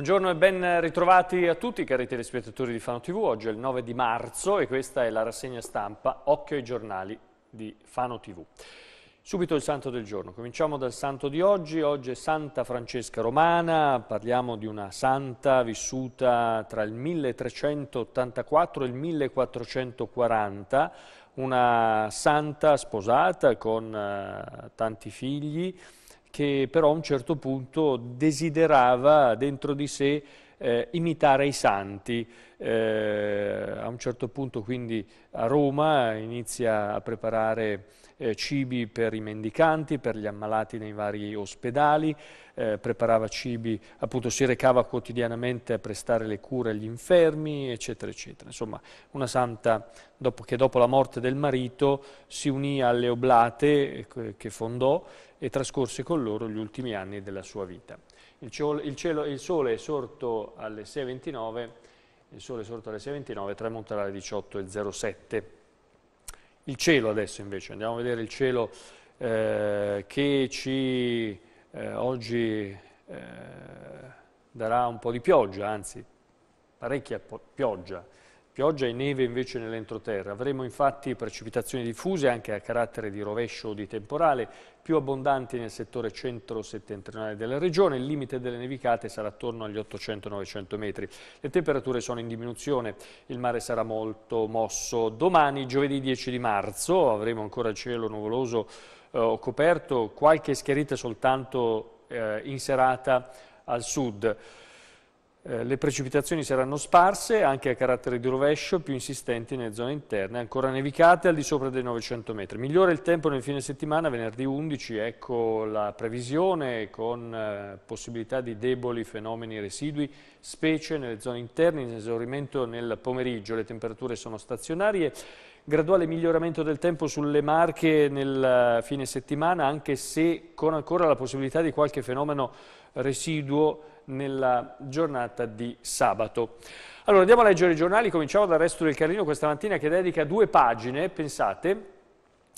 Buongiorno e ben ritrovati a tutti cari telespettatori di Fano TV. Oggi è il 9 di marzo e questa è la rassegna stampa Occhio ai giornali di Fano TV. Subito il santo del giorno. Cominciamo dal santo di oggi. Oggi è Santa Francesca Romana. Parliamo di una santa vissuta tra il 1384 e il 1440. Una santa sposata con eh, tanti figli che però a un certo punto desiderava dentro di sé eh, imitare i santi, eh, a un certo punto quindi a Roma inizia a preparare eh, cibi per i mendicanti, per gli ammalati nei vari ospedali, eh, preparava cibi, appunto si recava quotidianamente a prestare le cure agli infermi, eccetera, eccetera. Insomma, una santa dopo, che dopo la morte del marito si unì alle oblate eh, che fondò e trascorse con loro gli ultimi anni della sua vita. Il, cielo, il, cielo, il sole è sorto alle 6.29 il sole sorto alle 6.29, tramonterà alle 18.07. Il cielo adesso invece, andiamo a vedere il cielo eh, che ci eh, oggi eh, darà un po' di pioggia, anzi parecchia pioggia. Pioggia e neve invece nell'entroterra. Avremo infatti precipitazioni diffuse anche a carattere di rovescio o di temporale, più abbondanti nel settore centro-settentrionale della regione. Il limite delle nevicate sarà attorno agli 800-900 metri. Le temperature sono in diminuzione, il mare sarà molto mosso. Domani, giovedì 10 di marzo, avremo ancora cielo nuvoloso eh, coperto, qualche schiarita soltanto eh, in serata al sud. Eh, le precipitazioni saranno sparse, anche a carattere di rovescio, più insistenti nelle zone interne, ancora nevicate al di sopra dei 900 metri. Migliore il tempo nel fine settimana, venerdì 11, ecco la previsione con eh, possibilità di deboli fenomeni residui, specie nelle zone interne, in esaurimento nel pomeriggio. Le temperature sono stazionarie. Graduale miglioramento del tempo sulle Marche nel eh, fine settimana, anche se con ancora la possibilità di qualche fenomeno residuo nella giornata di sabato. Allora andiamo a leggere i giornali, cominciamo dal resto del Carlino questa mattina che dedica due pagine, pensate,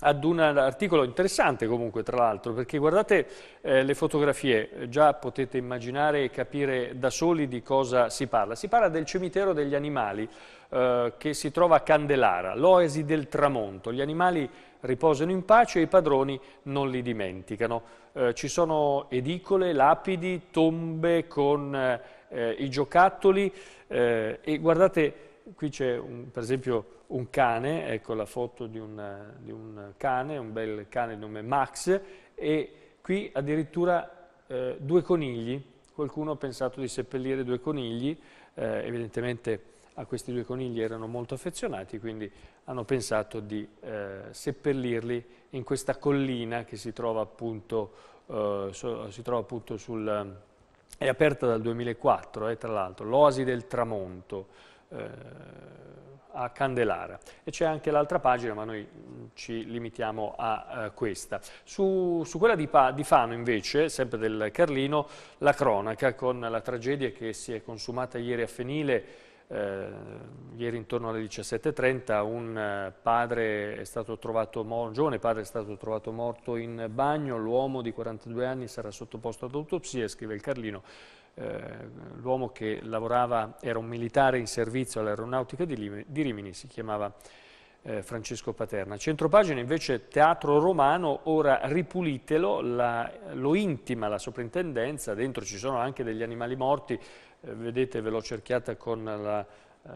ad un articolo interessante comunque tra l'altro, perché guardate eh, le fotografie, già potete immaginare e capire da soli di cosa si parla. Si parla del cimitero degli animali eh, che si trova a Candelara, l'oasi del tramonto. Gli animali riposano in pace e i padroni non li dimenticano. Eh, ci sono edicole, lapidi, tombe con eh, i giocattoli eh, e guardate, qui c'è per esempio un cane, ecco la foto di un, di un, cane, un bel cane di nome Max e qui addirittura eh, due conigli, qualcuno ha pensato di seppellire due conigli, eh, evidentemente a questi due conigli erano molto affezionati, quindi hanno pensato di eh, seppellirli in questa collina che si trova appunto, eh, so, si trova appunto sul... è aperta dal 2004, eh, tra l'altro, l'Oasi del Tramonto eh, a Candelara. E c'è anche l'altra pagina, ma noi mm, ci limitiamo a uh, questa. Su, su quella di, di, Fano, invece, sempre del Carlino, la cronaca con la tragedia che si è consumata ieri a Fenile, eh, ieri intorno alle 17.30 un eh, padre è stato trovato morto, giovane padre è stato trovato morto in bagno, l'uomo di 42 anni sarà sottoposto ad autopsia, scrive il Carlino. Eh, l'uomo che lavorava era un militare in servizio all'aeronautica di, Rimini, si chiamava eh, Francesco Paterna. Centropagina invece Teatro Romano, ora ripulitelo, la, lo intima la soprintendenza, dentro ci sono anche degli animali morti, eh, vedete ve l'ho cerchiata con la, eh,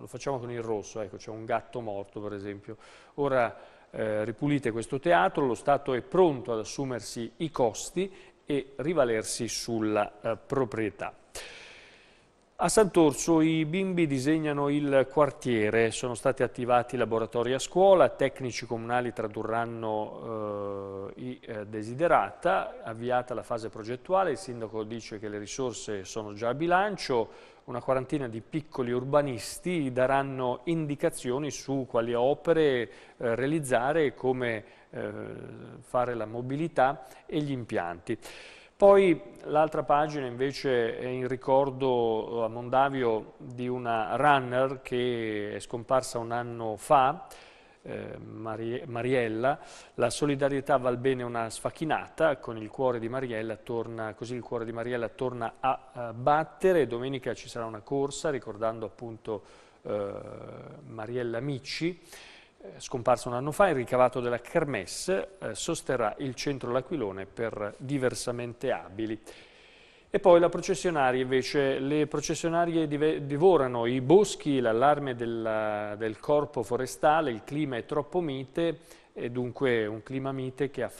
lo facciamo con il rosso, ecco c'è un gatto morto per esempio. Ora eh, ripulite questo teatro, lo Stato è pronto ad assumersi i costi e rivalersi sulla eh, proprietà. A Sant'Orso i bimbi disegnano il quartiere, sono stati attivati i laboratori a scuola, tecnici comunali tradurranno eh, i eh, desiderata, avviata la fase progettuale, il sindaco dice che le risorse sono già a bilancio, una quarantina di piccoli urbanisti daranno indicazioni su quali opere eh, realizzare e come eh, fare la mobilità e gli impianti. Poi l'altra pagina invece è in ricordo eh, a Mondavio di una runner che è scomparsa un anno fa, eh, Marie, Mariella, la solidarietà val bene una sfacchinata, con il cuore di Mariella torna, così il cuore di Mariella torna a, a battere, domenica ci sarà una corsa ricordando appunto eh, Mariella Micci, eh, scomparso un anno fa, il ricavato della Kermesse eh, sosterrà il centro L'Aquilone per diversamente abili. E poi la processionaria invece, le processionarie divorano i boschi, l'allarme del corpo forestale, il clima è troppo mite, e dunque un clima mite che ha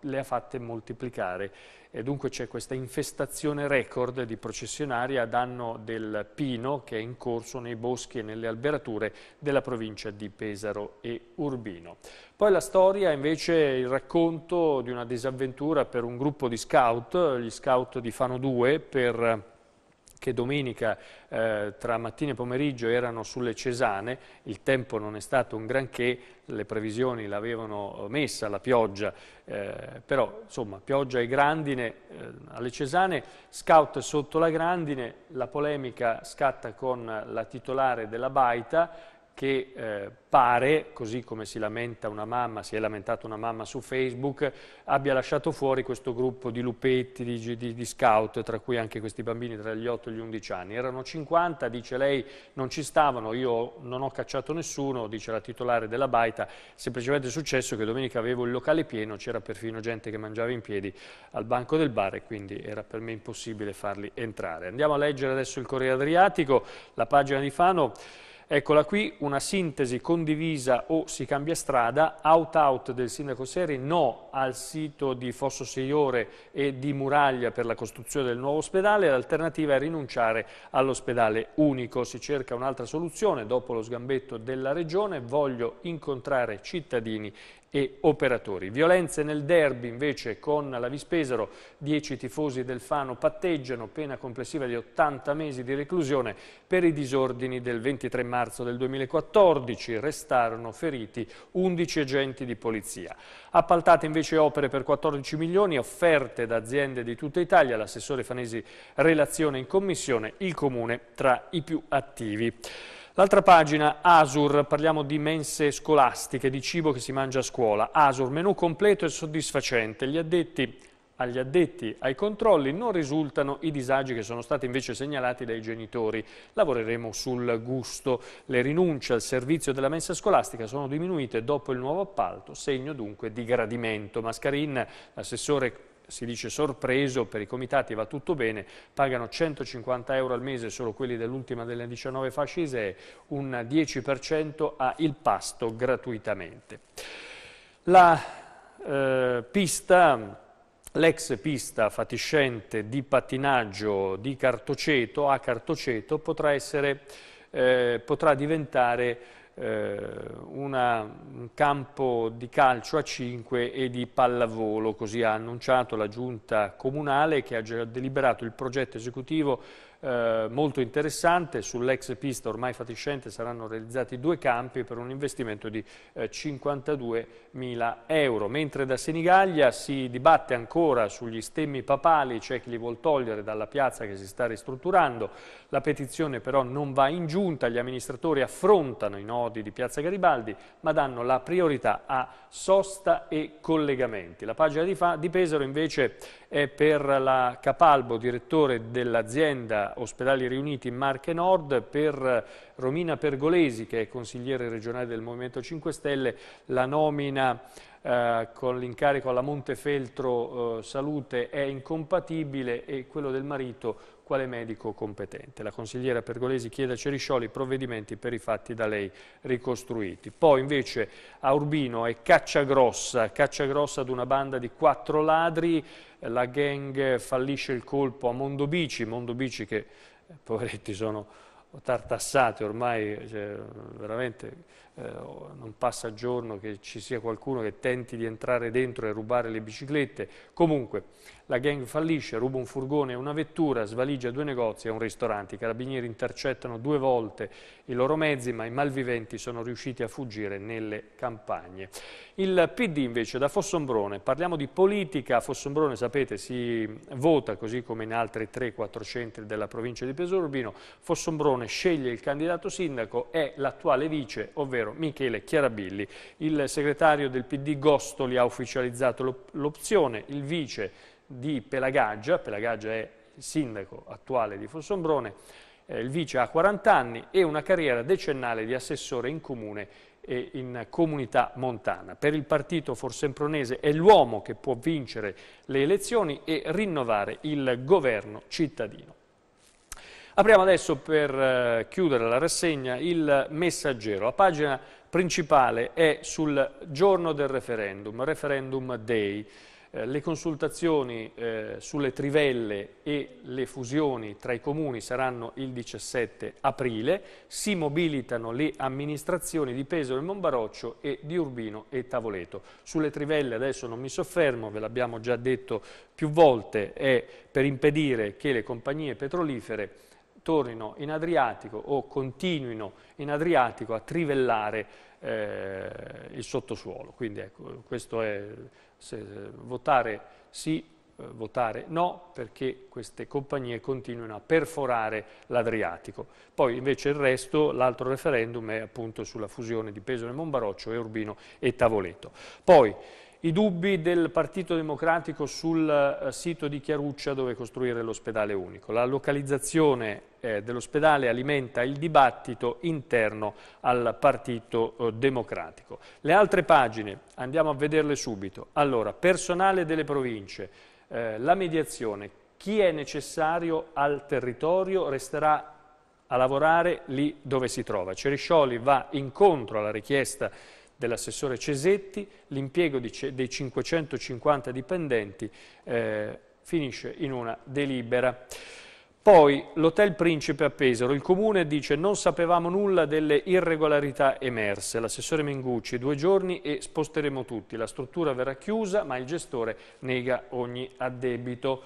le ha fatte moltiplicare. E dunque c'è questa infestazione record di processionari a danno del pino che è in corso nei boschi e nelle alberature della provincia di Pesaro e Urbino. Poi la storia invece è il racconto di una disavventura per un gruppo di scout, gli scout di Fano 2, per che domenica eh, tra mattina e pomeriggio erano sulle Cesane, il tempo non è stato un granché, le previsioni l'avevano messa la pioggia, eh, però insomma pioggia e grandine eh, alle Cesane, scout sotto la grandine, la polemica scatta con la titolare della Baita che eh, pare, così come si lamenta una mamma, si è lamentata una mamma su Facebook, abbia lasciato fuori questo gruppo di lupetti, di, di, di, scout, tra cui anche questi bambini tra gli 8 e gli 11 anni. Erano 50, dice lei, non ci stavano, io non ho cacciato nessuno, dice la titolare della baita, semplicemente è successo che domenica avevo il locale pieno, c'era perfino gente che mangiava in piedi al banco del bar e quindi era per me impossibile farli entrare. Andiamo a leggere adesso il Corriere Adriatico, la pagina di Fano. Eccola qui, una sintesi condivisa o si cambia strada, out-out del sindaco Seri, no al sito di Fosso Seiore e di Muraglia per la costruzione del nuovo ospedale, l'alternativa è rinunciare all'ospedale unico. Si cerca un'altra soluzione, dopo lo sgambetto della Regione, voglio incontrare cittadini e operatori. Violenze nel derby invece con la Vispesaro, 10 tifosi del Fano patteggiano, pena complessiva di 80 mesi di reclusione per i disordini del 23 marzo del 2014, restarono feriti 11 agenti di polizia. Appaltate invece opere per 14 milioni, offerte da aziende di tutta Italia, l'assessore Fanesi relazione in commissione, il comune tra i più attivi. L'altra pagina, Asur, parliamo di mense scolastiche, di cibo che si mangia a scuola. Asur, menù completo e soddisfacente. Gli addetti, agli addetti ai controlli non risultano i disagi che sono stati invece segnalati dai genitori. Lavoreremo sul gusto. Le rinunce al servizio della mensa scolastica sono diminuite dopo il nuovo appalto, segno dunque di gradimento. Mascarin, l'assessore si dice sorpreso, per i comitati va tutto bene, pagano 150 euro al mese solo quelli dell'ultima delle 19 fasce e un 10% ha il pasto gratuitamente. La eh, pista... L'ex pista fatiscente di pattinaggio di Cartoceto a Cartoceto potrà, essere, eh, potrà diventare eh, una, un campo di calcio a 5 e di pallavolo, così ha annunciato la giunta comunale che ha già deliberato il progetto esecutivo eh, molto interessante, sull'ex pista ormai fatiscente saranno realizzati due campi per un investimento di eh, 52 mila euro, mentre da Senigallia si dibatte ancora sugli stemmi papali, c'è chi li vuol togliere dalla piazza che si sta ristrutturando, la petizione però non va in giunta, gli amministratori affrontano i nodi nodi di Piazza Garibaldi, ma danno la priorità a sosta e collegamenti. La pagina di, di Pesaro invece è per la Capalbo, direttore dell'azienda Ospedali Riuniti in Marche Nord, per Romina Pergolesi, che è consigliere regionale del Movimento 5 Stelle, la nomina eh, con l'incarico alla Montefeltro eh, Salute è incompatibile e quello del marito quale medico competente. La consigliera Pergolesi chiede a Ceriscioli provvedimenti per i fatti da lei ricostruiti. Poi invece a Urbino è Cacciagrossa, Cacciagrossa ad una banda di quattro ladri, la gang fallisce il colpo a Mondobici, Mondobici che eh, poveretti sono tartassati ormai, cioè, veramente eh, oh, non passa giorno che ci sia qualcuno che tenti di entrare dentro e rubare le biciclette. Comunque, la gang fallisce, ruba un furgone e una vettura, svaligia due negozi e un ristorante. I carabinieri intercettano due volte i loro mezzi, ma i malviventi sono riusciti a fuggire nelle campagne. Il PD invece da Fossombrone, parliamo di politica. A Fossombrone, sapete, si vota così come in altri 3-4 centri della provincia di Pesorbino. Fossombrone sceglie il candidato sindaco e l'attuale vice, ovvero ovvero Michele Chiarabilli. Il segretario del PD Gostoli ha ufficializzato l'opzione, il vice di Pelagaggia, Pelagaggia è il sindaco attuale di Fossombrone, eh, il vice ha 40 anni e una carriera decennale di assessore in comune e in comunità montana. Per il partito forsempronese è l'uomo che può vincere le elezioni e rinnovare il governo cittadino. Apriamo adesso per eh, chiudere la rassegna il messaggero. La pagina principale è sul giorno del referendum, referendum day. Eh, le consultazioni eh, sulle trivelle e le fusioni tra i comuni saranno il 17 aprile, si mobilitano le amministrazioni di Pesaro e Monbaroccio e di Urbino e Tavoleto. Sulle trivelle adesso non mi soffermo, ve l'abbiamo già detto più volte, è per impedire che le compagnie petrolifere tornino in Adriatico o continuino in Adriatico a trivellare eh, il sottosuolo. Quindi ecco, questo è se, votare sì, eh, votare no, perché queste compagnie continuano a perforare l'Adriatico. Poi invece il resto, l'altro referendum è appunto sulla fusione di e Monbaroccio e Urbino e Tavoleto. Poi, i dubbi del Partito Democratico sul eh, sito di Chiaruccia dove costruire l'ospedale unico. La localizzazione eh, dell'ospedale alimenta il dibattito interno al Partito eh, Democratico. Le altre pagine, andiamo a vederle subito. Allora, personale delle province, eh, la mediazione, chi è necessario al territorio resterà a lavorare lì dove si trova. Ceriscioli va incontro alla richiesta dell'assessore Cesetti, l'impiego dei 550 dipendenti eh, finisce in una delibera. Poi l'Hotel Principe a Pesaro, il Comune dice non sapevamo nulla delle irregolarità emerse, l'assessore Mengucci due giorni e sposteremo tutti, la struttura verrà chiusa ma il gestore nega ogni addebito.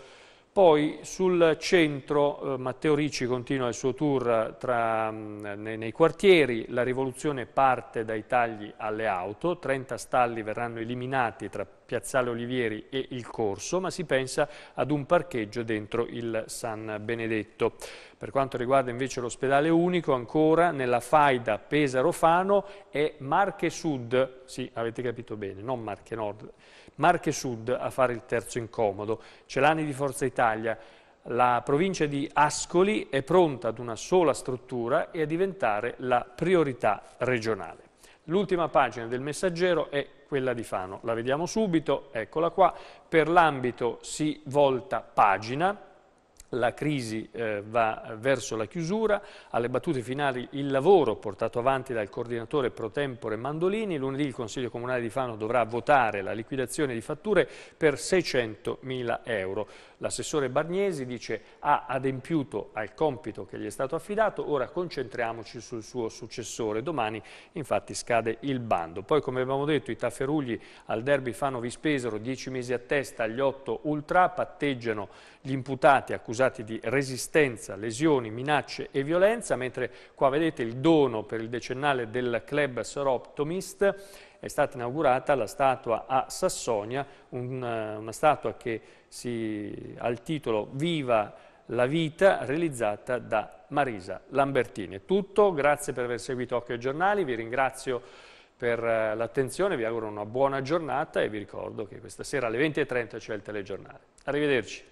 Poi sul centro eh, Matteo Ricci continua il suo tour eh, tra, mh, mm, nei, nei, quartieri, la rivoluzione parte dai tagli alle auto, 30 stalli verranno eliminati tra Piazzale Olivieri e il Corso, ma si pensa ad un parcheggio dentro il San Benedetto. Per quanto riguarda invece l'ospedale unico, ancora nella faida Pesaro-Fano è Marche Sud, sì, avete capito bene, non Marche Nord, Marche Sud a fare il terzo incomodo. Celani di Forza Italia, la provincia di Ascoli è pronta ad una sola struttura e a diventare la priorità regionale. L'ultima pagina del messaggero è quella di Fano. La vediamo subito, eccola qua, per l'ambito si volta pagina, la crisi eh, va verso la chiusura, alle battute finali il lavoro portato avanti dal coordinatore pro tempore Mandolini, lunedì il Consiglio Comunale di Fano dovrà votare la liquidazione di fatture per 600 mila euro. L'assessore Barniesi dice ha adempiuto al compito che gli è stato affidato, ora concentriamoci sul suo successore, domani infatti scade il bando. Poi come abbiamo detto i tafferugli al derby fano vi spesero 10 mesi a testa, agli 8 ultra patteggiano gli imputati accusati accusati di resistenza, lesioni, minacce e violenza, mentre qua vedete il dono per il decennale del club Soroptomist, è stata inaugurata la statua a Sassonia, una, eh, una statua che si, ha il titolo Viva la vita realizzata da Marisa Lambertini. È tutto, grazie per aver seguito Occhio ai Giornali, vi ringrazio per eh, l'attenzione, vi auguro una buona giornata e vi ricordo che questa sera alle 20.30 c'è il telegiornale. Arrivederci.